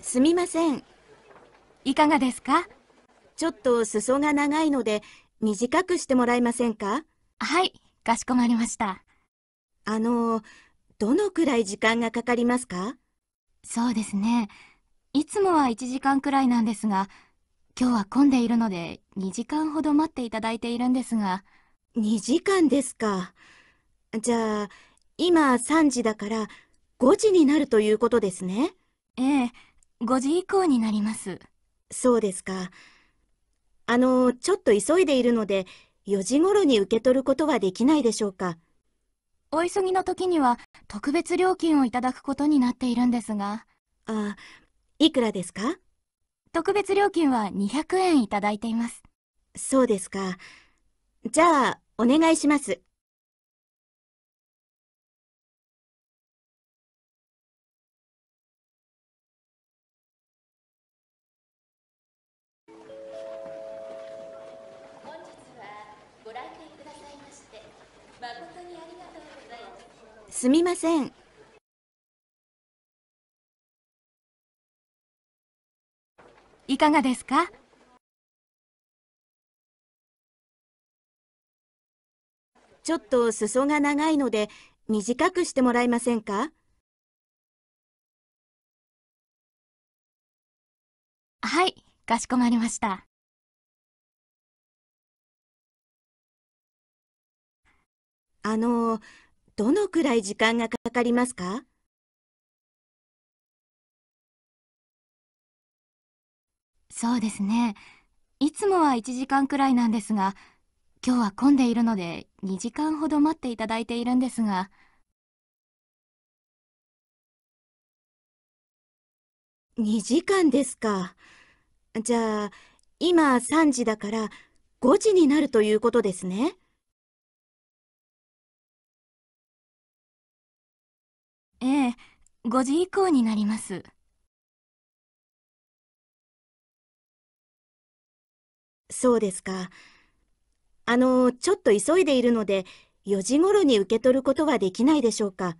すみません。いかがですかちょっと裾が長いので、短くしてもらえませんかはい、かしこまりました。あの、どのくらい時間がかかりますかそうですね。いつもは1時間くらいなんですが、今日は混んでいるので2時間ほど待っていただいているんですが。2時間ですか。じゃあ、今3時だから5時になるということですね。ええ、5時以降になります。そうですか。あの、ちょっと急いでいるので、4時頃に受け取ることはできないでしょうか。お急ぎの時には特別料金をいただくことになっているんですが。あ、いくらですか特別料金は200円いただいています。そうですか。じゃあ、お願いします。すみません。いかがですかちょっと裾が長いので短くしてもらえませんかはい、かしこまりました。あの、どのくらい時間がかかりますかそうですね。いつもは1時間くらいなんですが、今日は混んでいるので2時間ほど待っていただいているんですが。2時間ですか。じゃあ、今3時だから5時になるということですね。ええ、5時以降になります。そうですか。あの、ちょっと急いでいるので、4時頃に受け取ることはできないでしょうか。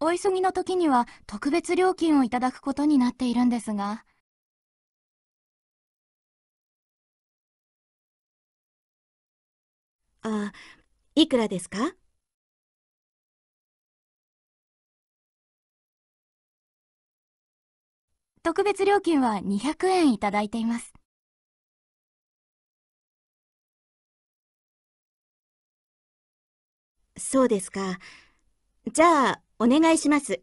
お急ぎの時には特別料金をいただくことになっているんですが。あ、いくらですか特別料金は200円いただいています。そうですか。じゃあ、お願いします。